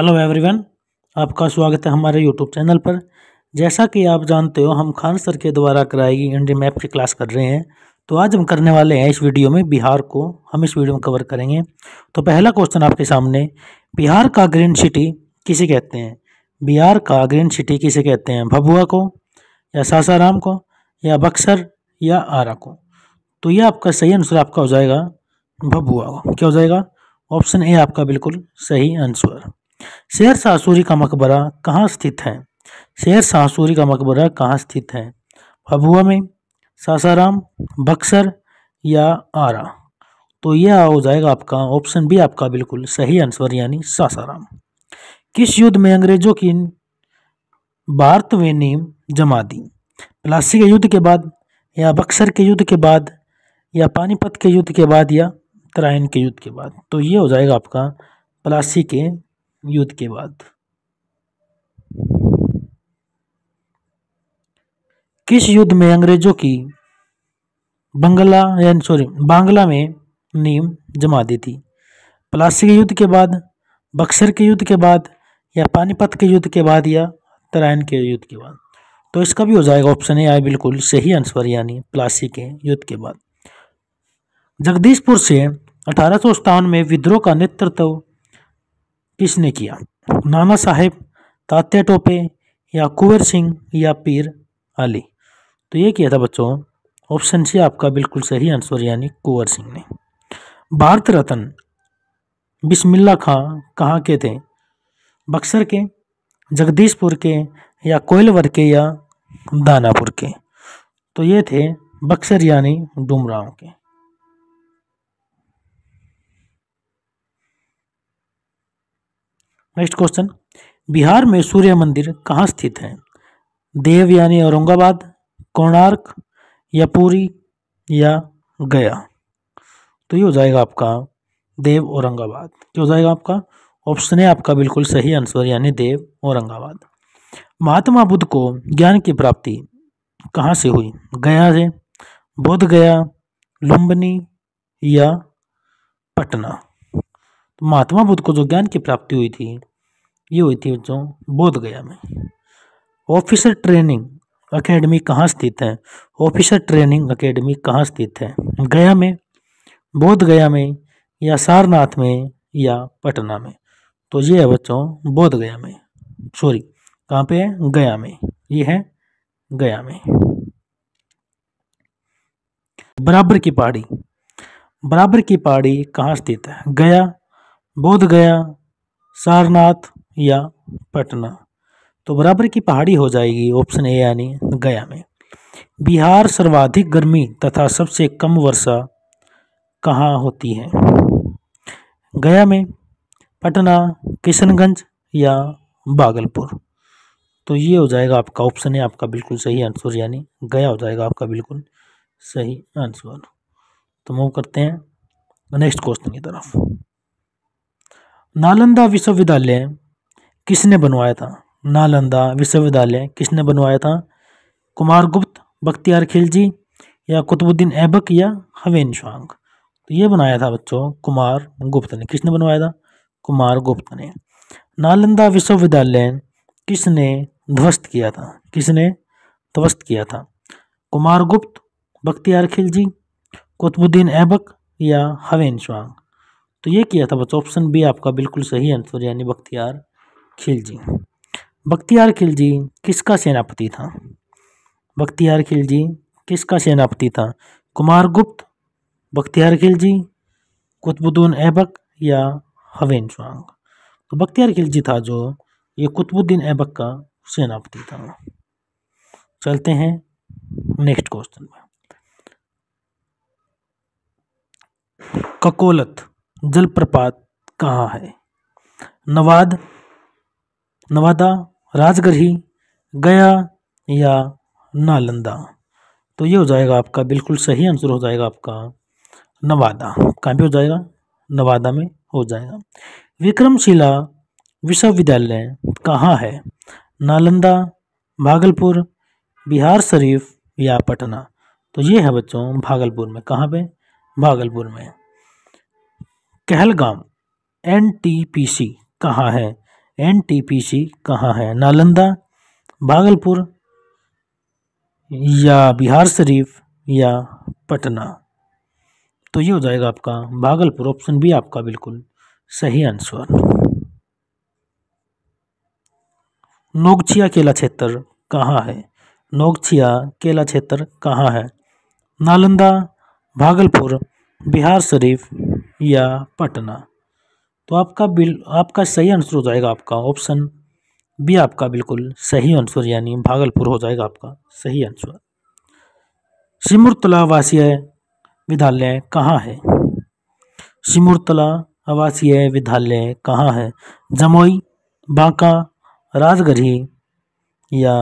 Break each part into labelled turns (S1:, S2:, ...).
S1: hello everyone आपका स्वागत है हमारे यूट्यूब चैनल पर जैसा कि आप जानते हो हम खान सर के द्वारा कराई गई इंडी मैप की क्लास कर रहे हैं तो आज हम करने वाले हैं इस वीडियो में बिहार को हम इस वीडियो में कवर करेंगे तो पहला क्वेश्चन आपके सामने बिहार का ग्रीन सिटी किसे कहते हैं बिहार का ग्रीन सिटी किसे कहते हैं भभुआ को या सासाराम को या बक्सर या आरा को तो यह आपका सही आंसर आपका हो जाएगा भभुआ को क्या हो जाएगा ऑप्शन ए आपका बिल्कुल सही आंसर शेर सासूरी का मकबरा कहाँ स्थित है शेर सासूरी का मकबरा कहाँ स्थित है भभुआ में सासाराम बक्सर या आरा तो यह हो जाएगा आपका ऑप्शन बी आपका बिल्कुल सही आंसर यानी सासाराम किस युद्ध में अंग्रेजों की भारत में नीम जमा दी प्लासी के युद्ध के बाद या बक्सर के युद्ध के बाद या पानीपत के युद्ध के बाद या तराइन के युद्ध के बाद तो ये हो जाएगा आपका प्लासी के युद्ध के बाद किस युद्ध में अंग्रेजों की बंगला सॉरी बांग्ला में नीम जमा दी थी प्लासी के युद्ध के बाद बक्सर के युद्ध के बाद या पानीपत के युद्ध के बाद या तराइन के युद्ध के बाद तो इसका भी हो जाएगा ऑप्शन ए आए बिल्कुल सही आंसर यानी प्लासी के युद्ध के बाद जगदीशपुर से अठारह में विद्रोह का नेतृत्व किसने किया नाना साहेब तात्या टोपे या कुंवर सिंह या पीर अली तो ये किया था बच्चों ऑप्शन सी आपका बिल्कुल सही आंसर यानी कुंवर सिंह ने भारत रत्न बिस्मिल्ला खां कहाँ के थे बक्सर के जगदीशपुर के या कोयलवर के या दानापुर के तो ये थे बक्सर यानी डुमराव के नेक्स्ट क्वेश्चन बिहार में सूर्य मंदिर कहाँ स्थित है देव यानी औरंगाबाद कोणार्क या पूरी या गया तो ये हो जाएगा आपका देव औरंगाबाद क्या हो जाएगा आपका ऑप्शन है आपका बिल्कुल सही आंसर यानी देव औरंगाबाद महात्मा बुद्ध को ज्ञान की प्राप्ति कहाँ से हुई गया से बोध गया लुम्बनी या पटना तो महात्मा बुद्ध को जो ज्ञान की प्राप्ति हुई थी ये हुई थी जो गया में ऑफिसर ट्रेनिंग अकेडमी कहाँ स्थित है ऑफिसर ट्रेनिंग अकेडमी कहाँ स्थित है गया में बोध गया में या सारनाथ में या पटना में तो ये है बच्चों बोध गया में सॉरी कहाँ पे है गया में ये है गया में बराबर की पहाड़ी बराबर की पहाड़ी कहाँ स्थित है गया बोध गया सारनाथ या पटना तो बराबर की पहाड़ी हो जाएगी ऑप्शन ए यानी गया में बिहार सर्वाधिक गर्मी तथा सबसे कम वर्षा कहाँ होती है गया में पटना किशनगंज या भागलपुर तो ये हो जाएगा आपका ऑप्शन है आपका बिल्कुल सही आंसर यानी गया हो जाएगा आपका बिल्कुल सही आंसर तो मूव करते हैं नेक्स्ट क्वेश्चन की तरफ नालंदा विश्वविद्यालय किसने बनवाया था नालंदा विश्वविद्यालय किसने बनवाया था कुमार गुप्त बख्तियार खिलजी या कुतुबुद्दीन ऐबक या हवेन शांग तो ये बनाया था बच्चों कुमार गुप्त ने किसने बनवाया था कुमार गुप्त ने नालंदा विश्वविद्यालय किसने ध्वस्त किया था किसने ध्वस्त किया था कुमार गुप्त बख्तियार खिलजी कुतुबुद्दीन ऐबक या हवेन शांग तो ये किया था बच्चों ऑप्शन बी आपका बिल्कुल सही आंसर यानी बख्तियार खिलजी बख्तियार खिलजी किसका सेनापति था बख्तियार खिलजी किसका सेनापति था कुमार गुप्त बख्तियार खिलजी कुतबुद्दीन ऐबक या हवेन चुआंग तो बख्तियार खिलजी था जो ये कुतबुद्दीन ऐबक का सेनापति था चलते हैं नेक्स्ट क्वेश्चन में ककोलत जलप्रपात कहाँ है नवाद नवादा राजगढ़ी गया या नालंदा तो ये हो जाएगा आपका बिल्कुल सही आंसर हो जाएगा आपका नवादा कहाँ पे हो जाएगा नवादा में हो जाएगा विक्रमशिला विश्वविद्यालय कहाँ है नालंदा भागलपुर बिहार शरीफ या पटना तो ये है बच्चों भागलपुर में कहाँ पे भागलपुर में कहलगाम एनटीपीसी कहाँ है एन टी पी सी कहाँ है नालंदा भागलपुर या बिहार शरीफ या पटना तो ये हो जाएगा आपका भागलपुर ऑप्शन भी आपका बिल्कुल सही आंसर नोगछिया केला क्षेत्र कहाँ है नोगछिया केला क्षेत्र कहाँ है नालंदा भागलपुर बिहार शरीफ या पटना तो आपका बिल आपका सही आंसर हो जाएगा आपका ऑप्शन बी आपका बिल्कुल सही आंसर यानी भागलपुर हो जाएगा आपका सही आंसर सिमुरतला आवासीय विद्यालय कहाँ है सिमुरतला आवासीय विद्यालय कहाँ है जमोई बांका राजगढ़ी या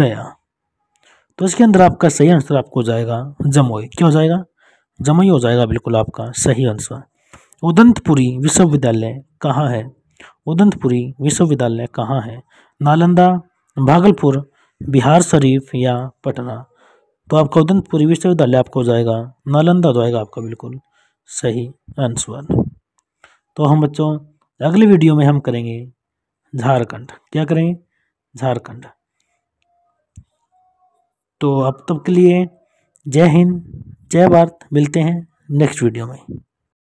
S1: गया तो इसके अंदर आपका सही आंसर आपको हो जाएगा जमोई क्या हो जाएगा जमोई हो जाएगा बिल्कुल आपका सही आंसर उदंतपुरी विश्वविद्यालय कहाँ है उदंतपुरी विश्वविद्यालय कहाँ है नालंदा भागलपुर बिहार शरीफ या पटना तो आपका उदंतपुरी विश्वविद्यालय आपको हो जाएगा नालंदा हो जाएगा आपका बिल्कुल सही आंसर तो हम बच्चों अगले वीडियो में हम करेंगे झारखंड क्या करेंगे झारखंड तो अब तब के लिए जय हिंद जय भारत मिलते हैं नेक्स्ट वीडियो में